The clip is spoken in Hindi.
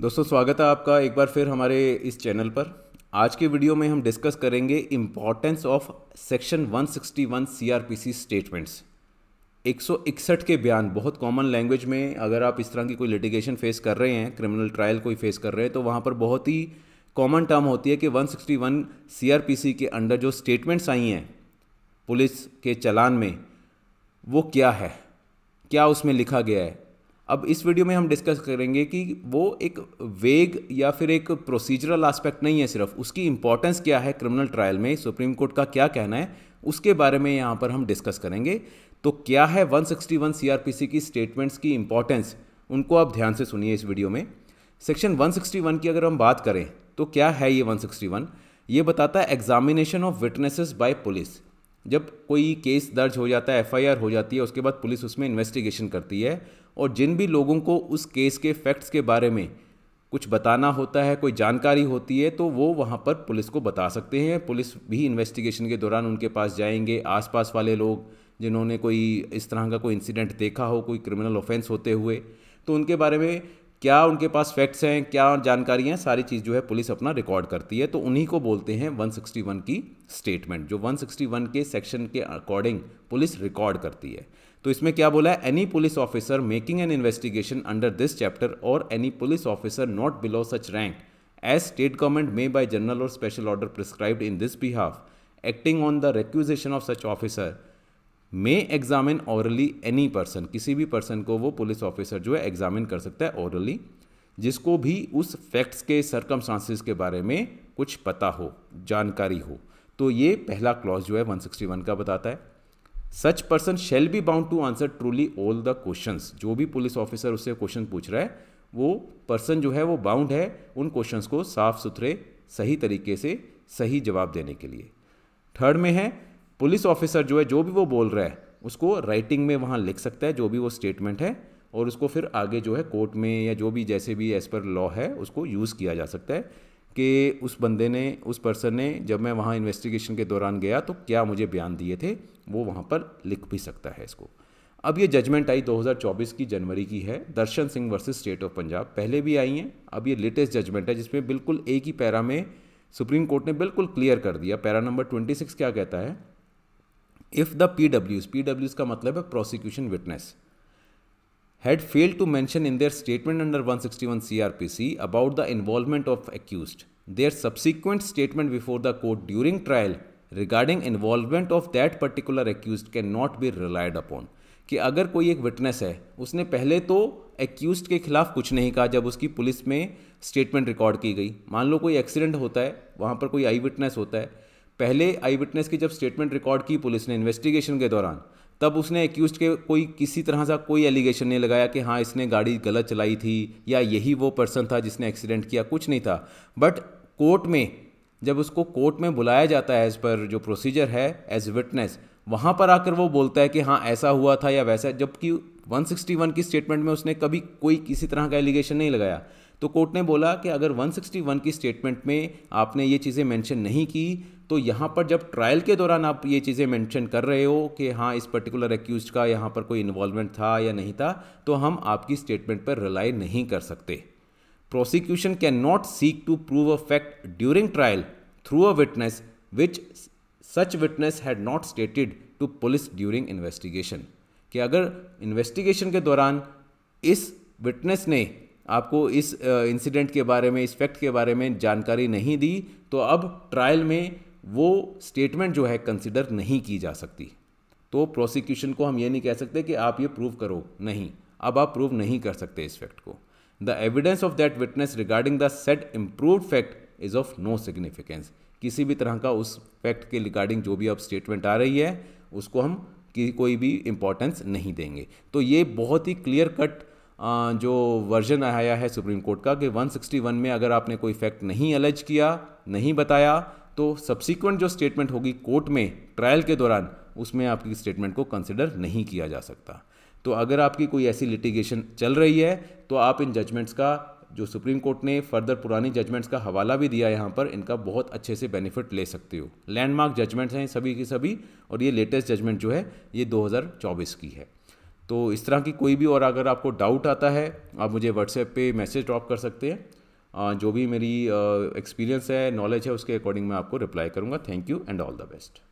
दोस्तों स्वागत है आपका एक बार फिर हमारे इस चैनल पर आज के वीडियो में हम डिस्कस करेंगे importance of section 161 CrPC statements 161 के बयान बहुत कॉमन लैंग्वेज में अगर आप इस तरह की कोई लिटिगेशन फेस कर रहे हैं क्रिमिनल ट्रायल कोई फेस कर रहे हैं तो वहाँ पर बहुत ही कॉमन टर्म होती है कि 161 सीआरपीसी के अंडर जो स्टेटमेंट्स आई हैं पुलिस के चलान में वो क्या है क्या उसमें लिखा गया है अब इस वीडियो में हम डिस्कस करेंगे कि वो एक वेग या फिर एक प्रोसीजरल एस्पेक्ट नहीं है सिर्फ उसकी इंपॉर्टेंस क्या है क्रिमिनल ट्रायल में सुप्रीम कोर्ट का क्या कहना है उसके बारे में यहाँ पर हम डिस्कस करेंगे तो क्या है 161 सीआरपीसी की स्टेटमेंट्स की इंपॉर्टेंस उनको आप ध्यान से सुनिए इस वीडियो में सेक्शन 161 की अगर हम बात करें तो क्या है ये 161 ये बताता है examination of witnesses by police जब कोई केस दर्ज हो जाता है एफआईआर हो जाती है उसके बाद पुलिस उसमें इन्वेस्टिगेशन करती है और जिन भी लोगों को उस केस के फैक्ट्स के बारे में कुछ बताना होता है कोई जानकारी होती है तो वो वहाँ पर पुलिस को बता सकते हैं पुलिस भी इन्वेस्टिगेशन के दौरान उनके पास जाएंगे आसपास वाले लोग जिन्होंने कोई इस तरह का कोई इंसिडेंट देखा हो कोई क्रिमिनल ऑफेंस होते हुए तो उनके बारे में क्या उनके पास फैक्ट्स हैं क्या जानकारी हैं सारी चीज़ जो है पुलिस अपना रिकॉर्ड करती है तो उन्हीं को बोलते हैं 161 की स्टेटमेंट जो 161 के सेक्शन के अकॉर्डिंग पुलिस रिकॉर्ड करती है तो इसमें क्या बोला है any police officer making an investigation under this chapter or any police officer not below such rank as state government may by general or special order prescribed in this behalf acting on the requisition of such officer may examine orally any person किसी भी पर्सन को वो पुलिस ऑफिसर जो है एग्जामिन कर सकता है ऑरली जिसको भी उस फैक्ट्स के सरकमस्टांसिस के बारे में कुछ पता हो जानकारी हो तो ये पहला क्लॉज जो है 161 का बताता है such person shall be bound to answer truly all the question जो भी पुलिस ऑफिसर उससे क्वेश्चन पूछ रहा है वो पर्सन जो है वो बाउंड है उन क्वेश्चन को साफ सुथरे सही तरीके से सही जवाब देने के लिए थर्ड में है पुलिस ऑफिसर जो है जो भी वो बोल रहा है उसको राइटिंग में वहाँ लिख सकता है जो भी वो स्टेटमेंट है और उसको फिर आगे जो है कोर्ट में या जो भी जैसे भी एज पर लॉ है उसको यूज़ किया जा सकता है कि उस बंदे ने उस पर्सन ने जब मैं वहाँ इन्वेस्टिगेशन के दौरान गया तो क्या मुझे बयान दिए थे वो वहाँ पर लिख भी सकता है इसको अब ये जजमेंट आई 2024 की जनवरी की है Darshan Singh versus state of Punjab पहले भी आई हैं अब ये लेटेस्ट जजमेंट है जिसमें बिल्कुल एक ही पैरा में सुप्रीम कोर्ट ने बिल्कुल क्लियर कर दिया पैरा नंबर 26 क्या कहता है इफ़ द पी डब्ल्यूज पी डब्ल्यूज का मतलब है prosecution witness had failed to mention in their statement under 161 CRPC about the involvement of accused. Their subsequent statement before the court during trial regarding involvement of that particular accused cannot be relied upon. कि अगर कोई एक विटनेस है उसने पहले तो एक्यूज के खिलाफ कुछ नहीं कहा जब उसकी पुलिस में स्टेटमेंट रिकॉर्ड की गई मान लो कोई एक्सीडेंट होता है वहाँ पर कोई आई विटनेस होता है पहले आई विटनेस की जब स्टेटमेंट रिकॉर्ड की पुलिस ने इन्वेस्टिगेशन के दौरान तब उसने एक्यूज के कोई किसी तरह का कोई एलिगेशन नहीं लगाया कि हाँ इसने गाड़ी गलत चलाई थी या यही वो पर्सन था जिसने एक्सीडेंट किया कुछ नहीं था बट कोर्ट में जब उसको कोर्ट में बुलाया जाता है एज पर जो प्रोसीजर है एज विटनेस वहाँ पर आकर वो बोलता है कि हाँ ऐसा हुआ था या वैसा जबकि 161 की स्टेटमेंट में उसने कभी कोई किसी तरह का एलिगेशन नहीं लगाया तो कोर्ट ने बोला कि अगर 161 की स्टेटमेंट में आपने ये चीज़ें मेंशन नहीं की तो यहाँ पर जब ट्रायल के दौरान आप ये चीज़ें मेंशन कर रहे हो कि हाँ इस पर्टिकुलर एक्यूज का यहाँ पर कोई इन्वॉल्वमेंट था या नहीं था तो हम आपकी स्टेटमेंट पर रिलाई नहीं कर सकते prosecution can not seek to prove a fact during trial through a witness which such witness had not stated to police during investigation कि अगर इन्वेस्टिगेशन के दौरान इस विटनेस ने आपको इस इंसिडेंट के बारे में इस फैक्ट के बारे में जानकारी नहीं दी तो अब ट्रायल में वो स्टेटमेंट जो है कंसिडर नहीं की जा सकती तो प्रोसिक्यूशन को हम ये नहीं कह सकते कि आप ये प्रूव करो नहीं अब आप प्रूव नहीं कर सकते इस फैक्ट को the evidence of that witness regarding the said improve fact is of no significance किसी भी तरह का उस फैक्ट के रिगार्डिंग जो भी अब स्टेटमेंट आ रही है उसको हम कि कोई भी इम्पोर्टेंस नहीं देंगे तो ये बहुत ही क्लियर कट जो वर्जन आया है सुप्रीम कोर्ट का कि 161 में अगर आपने कोई फैक्ट नहीं अलज किया नहीं बताया तो सब्सिक्वेंट जो स्टेटमेंट होगी कोर्ट में ट्रायल के दौरान उसमें आपकी स्टेटमेंट को कंसिडर नहीं किया जा सकता तो अगर आपकी कोई ऐसी लिटिगेशन चल रही है तो आप इन जजमेंट्स का जो सुप्रीम कोर्ट ने फर्दर पुरानी जजमेंट्स का हवाला भी दिया यहाँ पर इनका बहुत अच्छे से बेनिफिट ले सकते हो लैंडमार्क जजमेंट्स हैं सभी की सभी और ये लेटेस्ट जजमेंट जो है ये 2024 की है तो इस तरह की कोई भी और अगर आपको डाउट आता है आप मुझे व्हाट्सएप पे मैसेज ड्रॉप कर सकते हैं जो भी मेरी एक्सपीरियंस है नॉलेज है उसके अकॉर्डिंग मैं आपको रिप्लाई करूँगा thank you and all the best